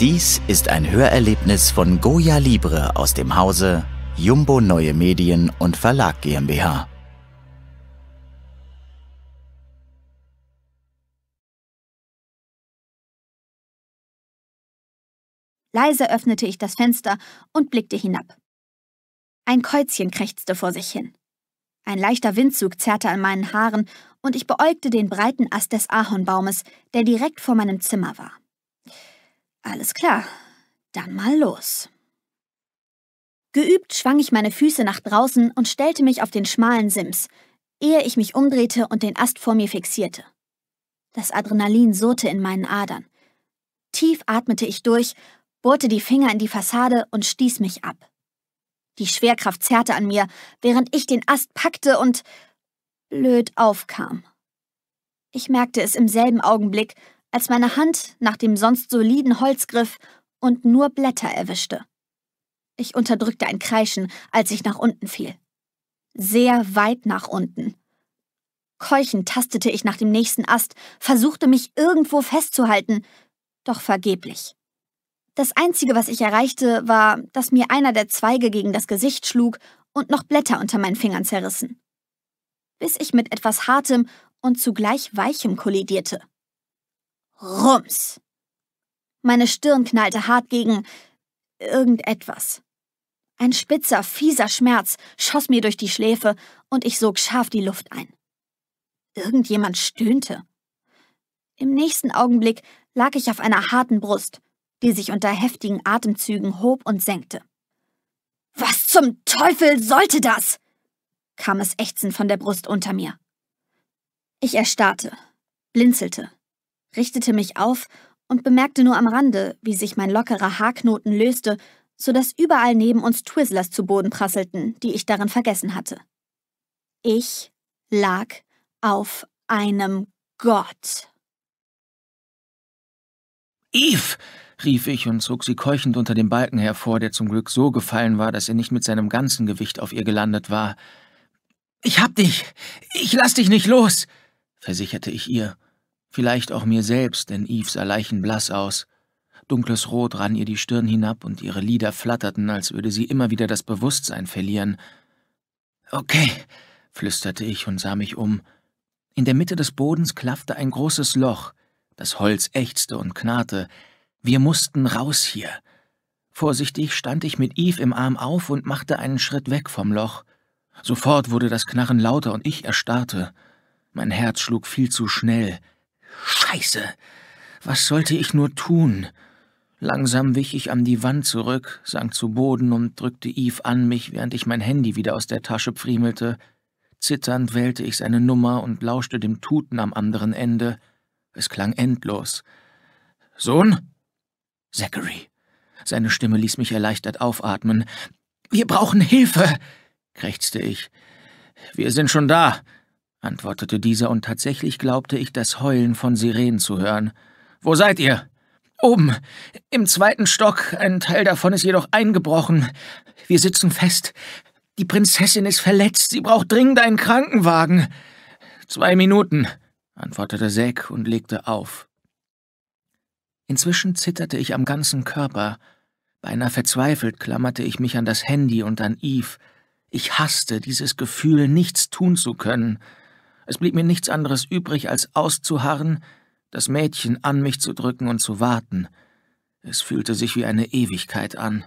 Dies ist ein Hörerlebnis von Goya Libre aus dem Hause Jumbo Neue Medien und Verlag GmbH. Leise öffnete ich das Fenster und blickte hinab. Ein Käuzchen krächzte vor sich hin. Ein leichter Windzug zerrte an meinen Haaren und ich beäugte den breiten Ast des Ahornbaumes, der direkt vor meinem Zimmer war. Alles klar, dann mal los. Geübt schwang ich meine Füße nach draußen und stellte mich auf den schmalen Sims, ehe ich mich umdrehte und den Ast vor mir fixierte. Das Adrenalin surrte in meinen Adern. Tief atmete ich durch, bohrte die Finger in die Fassade und stieß mich ab. Die Schwerkraft zerrte an mir, während ich den Ast packte und blöd aufkam. Ich merkte es im selben Augenblick als meine Hand nach dem sonst soliden Holz griff und nur Blätter erwischte. Ich unterdrückte ein Kreischen, als ich nach unten fiel. Sehr weit nach unten. Keuchend tastete ich nach dem nächsten Ast, versuchte mich irgendwo festzuhalten, doch vergeblich. Das Einzige, was ich erreichte, war, dass mir einer der Zweige gegen das Gesicht schlug und noch Blätter unter meinen Fingern zerrissen. Bis ich mit etwas Hartem und zugleich Weichem kollidierte. Rums. Meine Stirn knallte hart gegen irgendetwas. Ein spitzer, fieser Schmerz schoss mir durch die Schläfe und ich sog scharf die Luft ein. Irgendjemand stöhnte. Im nächsten Augenblick lag ich auf einer harten Brust, die sich unter heftigen Atemzügen hob und senkte. Was zum Teufel sollte das? kam es ächzend von der Brust unter mir. Ich erstarrte, blinzelte, richtete mich auf und bemerkte nur am Rande, wie sich mein lockerer Haarknoten löste, sodass überall neben uns Twizzlers zu Boden prasselten, die ich darin vergessen hatte. Ich lag auf einem Gott. Eve! rief ich und zog sie keuchend unter dem Balken hervor, der zum Glück so gefallen war, dass er nicht mit seinem ganzen Gewicht auf ihr gelandet war. Ich hab dich! Ich lass dich nicht los! versicherte ich ihr vielleicht auch mir selbst, denn Eve sah leichenblass aus. Dunkles Rot rann ihr die Stirn hinab und ihre Lider flatterten, als würde sie immer wieder das Bewusstsein verlieren. Okay, flüsterte ich und sah mich um. In der Mitte des Bodens klaffte ein großes Loch. Das Holz ächzte und knarrte. Wir mussten raus hier. Vorsichtig stand ich mit Eve im Arm auf und machte einen Schritt weg vom Loch. Sofort wurde das Knarren lauter und ich erstarrte. Mein Herz schlug viel zu schnell. Scheiße! Was sollte ich nur tun? Langsam wich ich an die Wand zurück, sank zu Boden und drückte Eve an mich, während ich mein Handy wieder aus der Tasche pfriemelte. Zitternd wählte ich seine Nummer und lauschte dem Tuten am anderen Ende. Es klang endlos. Sohn? Zachary. Seine Stimme ließ mich erleichtert aufatmen. Wir brauchen Hilfe, krächzte ich. Wir sind schon da antwortete dieser, und tatsächlich glaubte ich, das Heulen von Sirenen zu hören. Wo seid ihr? Oben, im zweiten Stock, ein Teil davon ist jedoch eingebrochen. Wir sitzen fest. Die Prinzessin ist verletzt, sie braucht dringend einen Krankenwagen. Zwei Minuten, antwortete Zack und legte auf. Inzwischen zitterte ich am ganzen Körper. Beinahe verzweifelt klammerte ich mich an das Handy und an Eve. Ich hasste dieses Gefühl, nichts tun zu können. Es blieb mir nichts anderes übrig, als auszuharren, das Mädchen an mich zu drücken und zu warten. Es fühlte sich wie eine Ewigkeit an.